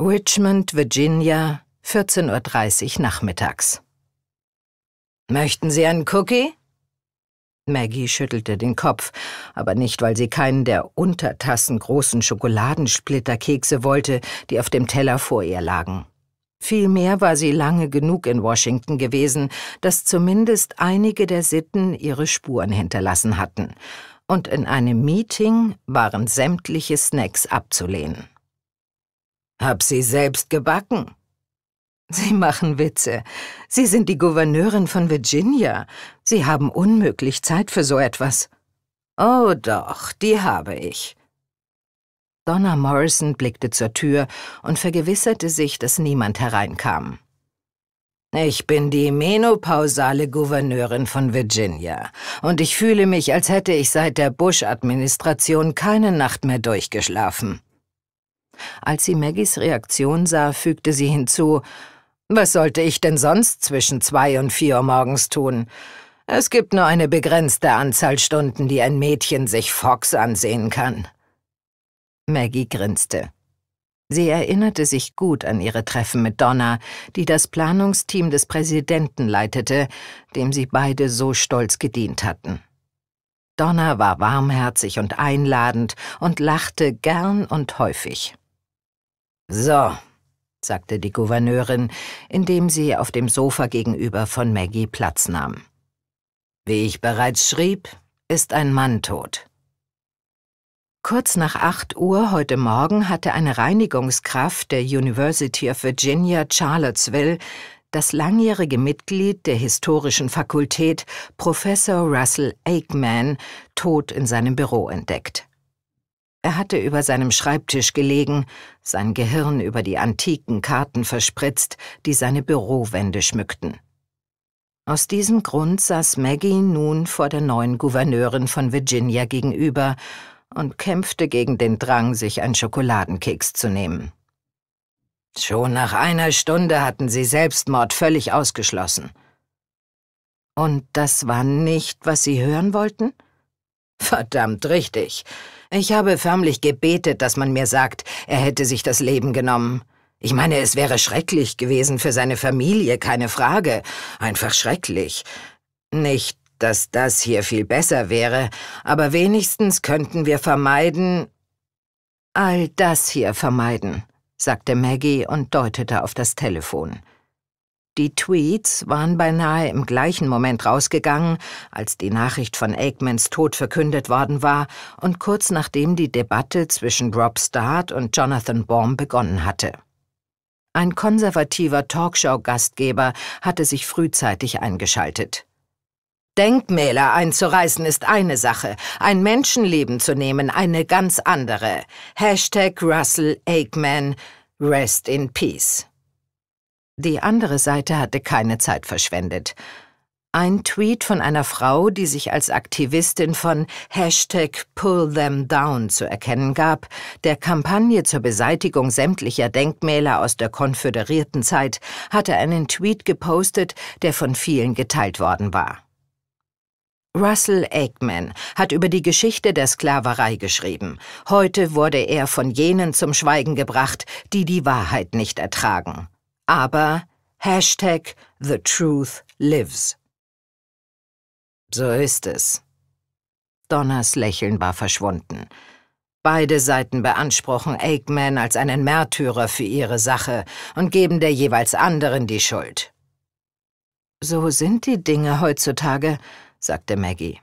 Richmond, Virginia, 14.30 Uhr nachmittags. Möchten Sie einen Cookie? Maggie schüttelte den Kopf, aber nicht, weil sie keinen der Untertassen großen Schokoladensplitterkekse wollte, die auf dem Teller vor ihr lagen. Vielmehr war sie lange genug in Washington gewesen, dass zumindest einige der Sitten ihre Spuren hinterlassen hatten, und in einem Meeting waren sämtliche Snacks abzulehnen. Hab sie selbst gebacken. Sie machen Witze. Sie sind die Gouverneurin von Virginia. Sie haben unmöglich Zeit für so etwas. Oh doch, die habe ich. Donna Morrison blickte zur Tür und vergewisserte sich, dass niemand hereinkam. Ich bin die menopausale Gouverneurin von Virginia und ich fühle mich, als hätte ich seit der Bush-Administration keine Nacht mehr durchgeschlafen. Als sie Maggies Reaktion sah, fügte sie hinzu Was sollte ich denn sonst zwischen zwei und vier Uhr morgens tun? Es gibt nur eine begrenzte Anzahl Stunden, die ein Mädchen sich Fox ansehen kann. Maggie grinste. Sie erinnerte sich gut an ihre Treffen mit Donna, die das Planungsteam des Präsidenten leitete, dem sie beide so stolz gedient hatten. Donna war warmherzig und einladend und lachte gern und häufig. So, sagte die Gouverneurin, indem sie auf dem Sofa gegenüber von Maggie Platz nahm. Wie ich bereits schrieb, ist ein Mann tot. Kurz nach 8 Uhr heute Morgen hatte eine Reinigungskraft der University of Virginia Charlottesville das langjährige Mitglied der historischen Fakultät Professor Russell Aikman tot in seinem Büro entdeckt. Er hatte über seinem Schreibtisch gelegen, sein Gehirn über die antiken Karten verspritzt, die seine Bürowände schmückten. Aus diesem Grund saß Maggie nun vor der neuen Gouverneurin von Virginia gegenüber und kämpfte gegen den Drang, sich einen Schokoladenkeks zu nehmen. Schon nach einer Stunde hatten sie Selbstmord völlig ausgeschlossen. Und das war nicht, was Sie hören wollten? Verdammt richtig. Ich habe förmlich gebetet, dass man mir sagt, er hätte sich das Leben genommen. Ich meine, es wäre schrecklich gewesen für seine Familie, keine Frage. Einfach schrecklich. Nicht, dass das hier viel besser wäre, aber wenigstens könnten wir vermeiden. All das hier vermeiden, sagte Maggie und deutete auf das Telefon. Die Tweets waren beinahe im gleichen Moment rausgegangen, als die Nachricht von Aikmans Tod verkündet worden war und kurz nachdem die Debatte zwischen Rob Start und Jonathan Baum begonnen hatte. Ein konservativer Talkshow-Gastgeber hatte sich frühzeitig eingeschaltet. Denkmäler einzureißen ist eine Sache, ein Menschenleben zu nehmen eine ganz andere. Hashtag Russell Aikman, Rest in Peace. Die andere Seite hatte keine Zeit verschwendet. Ein Tweet von einer Frau, die sich als Aktivistin von Hashtag Pull Them Down zu erkennen gab, der Kampagne zur Beseitigung sämtlicher Denkmäler aus der konföderierten Zeit, hatte einen Tweet gepostet, der von vielen geteilt worden war. Russell Aikman hat über die Geschichte der Sklaverei geschrieben. Heute wurde er von jenen zum Schweigen gebracht, die die Wahrheit nicht ertragen aber Hashtag The Truth Lives. So ist es. Donners Lächeln war verschwunden. Beide Seiten beanspruchen Eggman als einen Märtyrer für ihre Sache und geben der jeweils anderen die Schuld. So sind die Dinge heutzutage, sagte Maggie.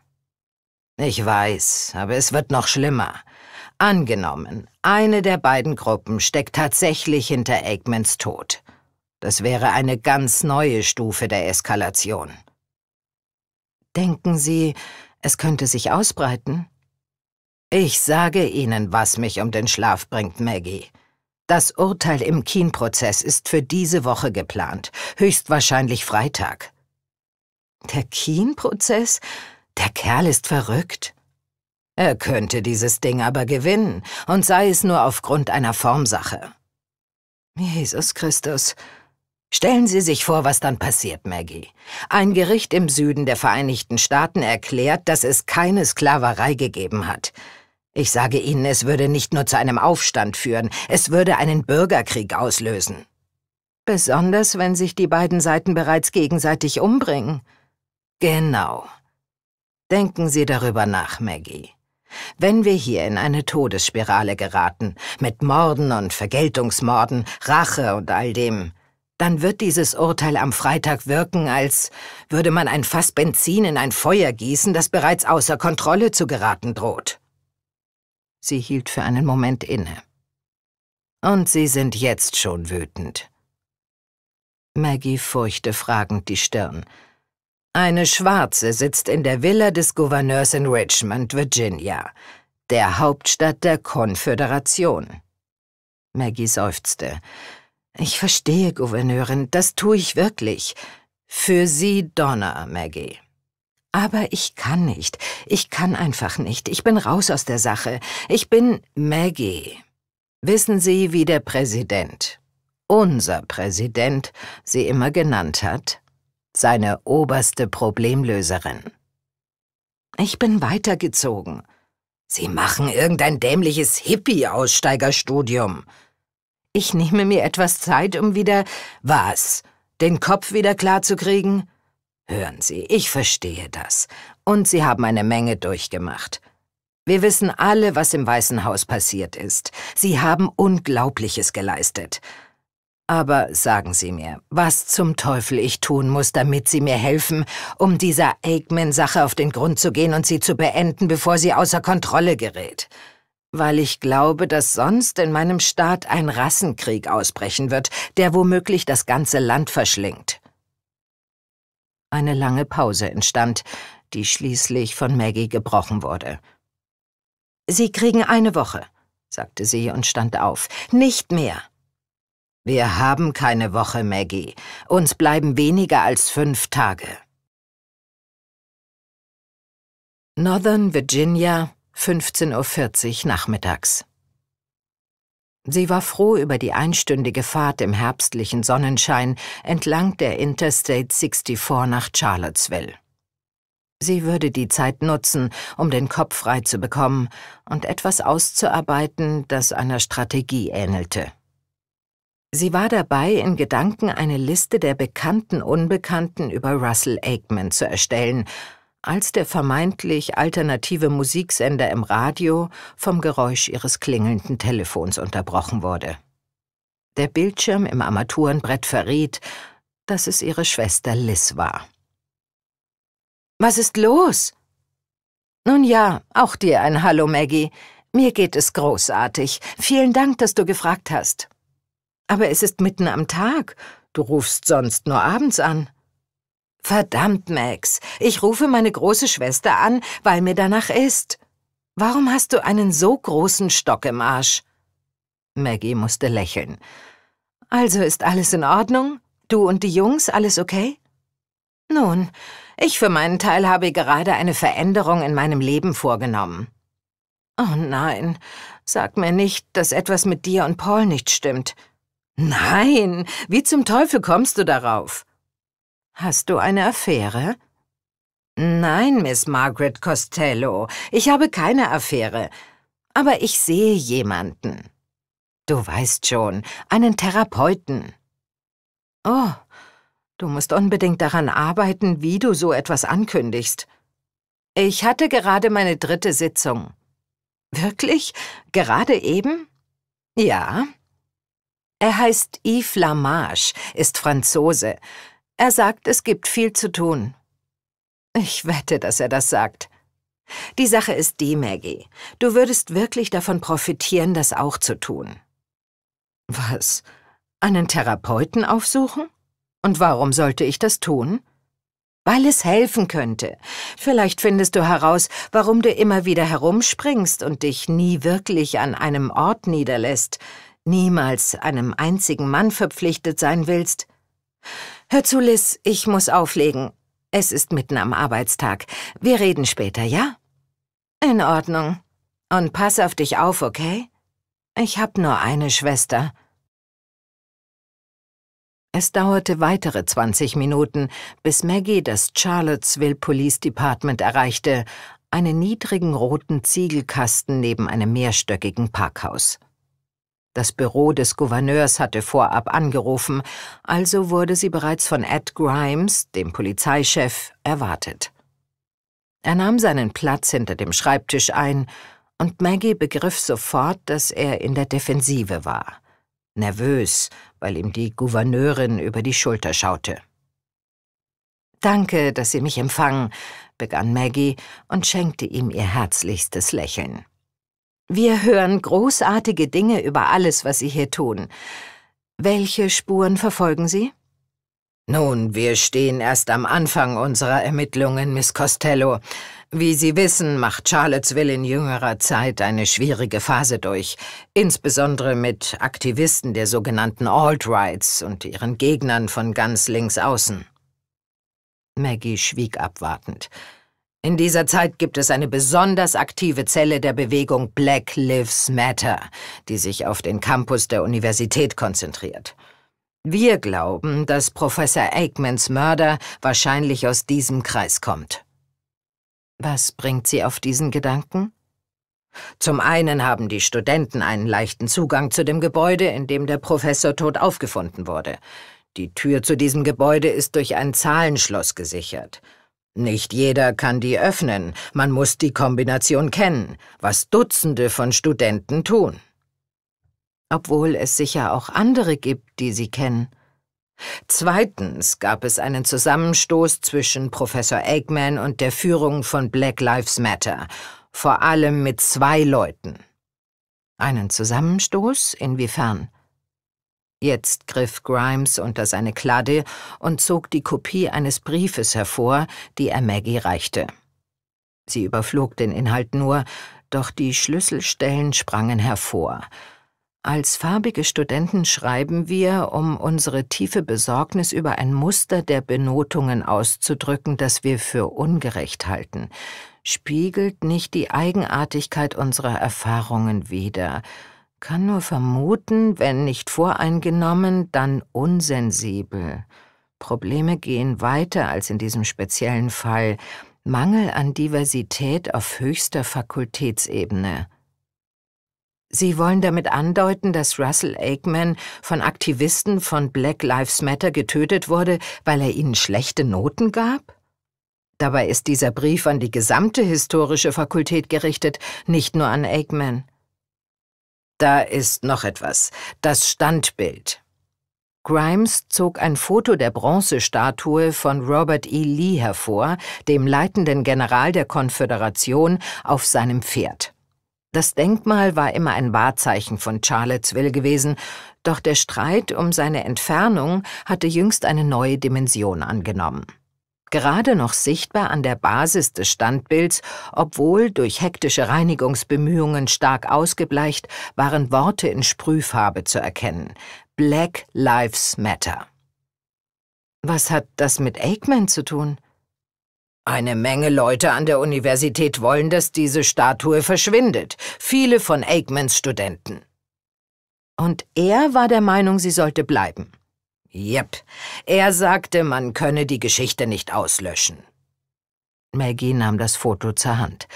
Ich weiß, aber es wird noch schlimmer. Angenommen, eine der beiden Gruppen steckt tatsächlich hinter Eggmans Tod. Das wäre eine ganz neue Stufe der Eskalation. Denken Sie, es könnte sich ausbreiten? Ich sage Ihnen, was mich um den Schlaf bringt, Maggie. Das Urteil im Keen-Prozess ist für diese Woche geplant, höchstwahrscheinlich Freitag. Der Keen-Prozess? Der Kerl ist verrückt. Er könnte dieses Ding aber gewinnen, und sei es nur aufgrund einer Formsache. Jesus Christus, Stellen Sie sich vor, was dann passiert, Maggie. Ein Gericht im Süden der Vereinigten Staaten erklärt, dass es keine Sklaverei gegeben hat. Ich sage Ihnen, es würde nicht nur zu einem Aufstand führen, es würde einen Bürgerkrieg auslösen. Besonders, wenn sich die beiden Seiten bereits gegenseitig umbringen. Genau. Denken Sie darüber nach, Maggie. Wenn wir hier in eine Todesspirale geraten, mit Morden und Vergeltungsmorden, Rache und all dem, dann wird dieses Urteil am Freitag wirken, als würde man ein Fass Benzin in ein Feuer gießen, das bereits außer Kontrolle zu geraten droht. Sie hielt für einen Moment inne. Und Sie sind jetzt schon wütend. Maggie furchte fragend die Stirn. Eine Schwarze sitzt in der Villa des Gouverneurs in Richmond, Virginia, der Hauptstadt der Konföderation. Maggie seufzte. Ich verstehe, Gouverneurin, das tue ich wirklich. Für Sie Donner, Maggie. Aber ich kann nicht. Ich kann einfach nicht. Ich bin raus aus der Sache. Ich bin Maggie. Wissen Sie, wie der Präsident, unser Präsident, sie immer genannt hat? Seine oberste Problemlöserin. Ich bin weitergezogen. Sie machen irgendein dämliches Hippie-Aussteigerstudium. Ich nehme mir etwas Zeit, um wieder was? Den Kopf wieder klarzukriegen? Hören Sie, ich verstehe das. Und Sie haben eine Menge durchgemacht. Wir wissen alle, was im Weißen Haus passiert ist. Sie haben Unglaubliches geleistet. Aber sagen Sie mir, was zum Teufel ich tun muss, damit Sie mir helfen, um dieser Aikman-Sache auf den Grund zu gehen und sie zu beenden, bevor sie außer Kontrolle gerät weil ich glaube, dass sonst in meinem Staat ein Rassenkrieg ausbrechen wird, der womöglich das ganze Land verschlingt. Eine lange Pause entstand, die schließlich von Maggie gebrochen wurde. Sie kriegen eine Woche, sagte sie und stand auf. Nicht mehr. Wir haben keine Woche, Maggie. Uns bleiben weniger als fünf Tage. Northern Virginia, 15.40 Uhr nachmittags. Sie war froh über die einstündige Fahrt im herbstlichen Sonnenschein entlang der Interstate 64 nach Charlottesville. Sie würde die Zeit nutzen, um den Kopf frei zu bekommen und etwas auszuarbeiten, das einer Strategie ähnelte. Sie war dabei, in Gedanken eine Liste der bekannten Unbekannten über Russell Aikman zu erstellen als der vermeintlich alternative Musiksender im Radio vom Geräusch ihres klingelnden Telefons unterbrochen wurde. Der Bildschirm im Armaturenbrett verriet, dass es ihre Schwester Liz war. Was ist los? Nun ja, auch dir ein Hallo, Maggie. Mir geht es großartig. Vielen Dank, dass du gefragt hast. Aber es ist mitten am Tag. Du rufst sonst nur abends an. Verdammt, Max, ich rufe meine große Schwester an, weil mir danach ist. Warum hast du einen so großen Stock im Arsch? Maggie musste lächeln. Also ist alles in Ordnung? Du und die Jungs, alles okay? Nun, ich für meinen Teil habe gerade eine Veränderung in meinem Leben vorgenommen. Oh nein, sag mir nicht, dass etwas mit dir und Paul nicht stimmt. Nein, wie zum Teufel kommst du darauf? Hast du eine Affäre? Nein, Miss Margaret Costello, ich habe keine Affäre. Aber ich sehe jemanden. Du weißt schon, einen Therapeuten. Oh, du musst unbedingt daran arbeiten, wie du so etwas ankündigst. Ich hatte gerade meine dritte Sitzung. Wirklich? Gerade eben? Ja. Er heißt Yves Lamarche, ist Franzose. Er sagt, es gibt viel zu tun. Ich wette, dass er das sagt. Die Sache ist die, Maggie. Du würdest wirklich davon profitieren, das auch zu tun. Was? Einen Therapeuten aufsuchen? Und warum sollte ich das tun? Weil es helfen könnte. Vielleicht findest du heraus, warum du immer wieder herumspringst und dich nie wirklich an einem Ort niederlässt, niemals einem einzigen Mann verpflichtet sein willst. Hör zu, Liz, ich muss auflegen. Es ist mitten am Arbeitstag. Wir reden später, ja? In Ordnung. Und pass auf dich auf, okay? Ich hab nur eine Schwester. Es dauerte weitere 20 Minuten, bis Maggie das Charlottesville Police Department erreichte, einen niedrigen roten Ziegelkasten neben einem mehrstöckigen Parkhaus. Das Büro des Gouverneurs hatte vorab angerufen, also wurde sie bereits von Ed Grimes, dem Polizeichef, erwartet. Er nahm seinen Platz hinter dem Schreibtisch ein, und Maggie begriff sofort, dass er in der Defensive war. Nervös, weil ihm die Gouverneurin über die Schulter schaute. Danke, dass Sie mich empfangen, begann Maggie und schenkte ihm ihr herzlichstes Lächeln. Wir hören großartige Dinge über alles, was Sie hier tun. Welche Spuren verfolgen Sie? Nun, wir stehen erst am Anfang unserer Ermittlungen, Miss Costello. Wie Sie wissen, macht Charlottesville in jüngerer Zeit eine schwierige Phase durch, insbesondere mit Aktivisten der sogenannten Alt-Rights und ihren Gegnern von ganz links außen. Maggie schwieg abwartend. In dieser Zeit gibt es eine besonders aktive Zelle der Bewegung Black Lives Matter, die sich auf den Campus der Universität konzentriert. Wir glauben, dass Professor Aikmans Mörder wahrscheinlich aus diesem Kreis kommt. Was bringt Sie auf diesen Gedanken? Zum einen haben die Studenten einen leichten Zugang zu dem Gebäude, in dem der Professor tot aufgefunden wurde. Die Tür zu diesem Gebäude ist durch ein Zahlenschloss gesichert. Nicht jeder kann die öffnen, man muss die Kombination kennen, was Dutzende von Studenten tun. Obwohl es sicher auch andere gibt, die sie kennen. Zweitens gab es einen Zusammenstoß zwischen Professor Eggman und der Führung von Black Lives Matter, vor allem mit zwei Leuten. Einen Zusammenstoß? Inwiefern? Jetzt griff Grimes unter seine Kladde und zog die Kopie eines Briefes hervor, die er Maggie reichte. Sie überflog den Inhalt nur, doch die Schlüsselstellen sprangen hervor. Als farbige Studenten schreiben wir, um unsere tiefe Besorgnis über ein Muster der Benotungen auszudrücken, das wir für ungerecht halten. Spiegelt nicht die Eigenartigkeit unserer Erfahrungen wider. Kann nur vermuten, wenn nicht voreingenommen, dann unsensibel. Probleme gehen weiter als in diesem speziellen Fall. Mangel an Diversität auf höchster Fakultätsebene. Sie wollen damit andeuten, dass Russell Aikman von Aktivisten von Black Lives Matter getötet wurde, weil er ihnen schlechte Noten gab? Dabei ist dieser Brief an die gesamte historische Fakultät gerichtet, nicht nur an Aikman. Da ist noch etwas. Das Standbild. Grimes zog ein Foto der Bronzestatue von Robert E. Lee hervor, dem leitenden General der Konföderation, auf seinem Pferd. Das Denkmal war immer ein Wahrzeichen von Charlottesville gewesen, doch der Streit um seine Entfernung hatte jüngst eine neue Dimension angenommen gerade noch sichtbar an der Basis des Standbilds, obwohl durch hektische Reinigungsbemühungen stark ausgebleicht, waren Worte in Sprühfarbe zu erkennen. Black Lives Matter. Was hat das mit Aikman zu tun? Eine Menge Leute an der Universität wollen, dass diese Statue verschwindet. Viele von Aikmans Studenten. Und er war der Meinung, sie sollte bleiben. Jep, er sagte, man könne die Geschichte nicht auslöschen. Maggie nahm das Foto zur Hand.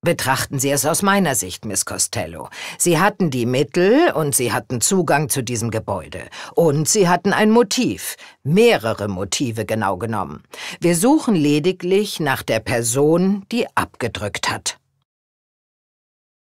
Betrachten Sie es aus meiner Sicht, Miss Costello. Sie hatten die Mittel und Sie hatten Zugang zu diesem Gebäude. Und Sie hatten ein Motiv. Mehrere Motive genau genommen. Wir suchen lediglich nach der Person, die abgedrückt hat.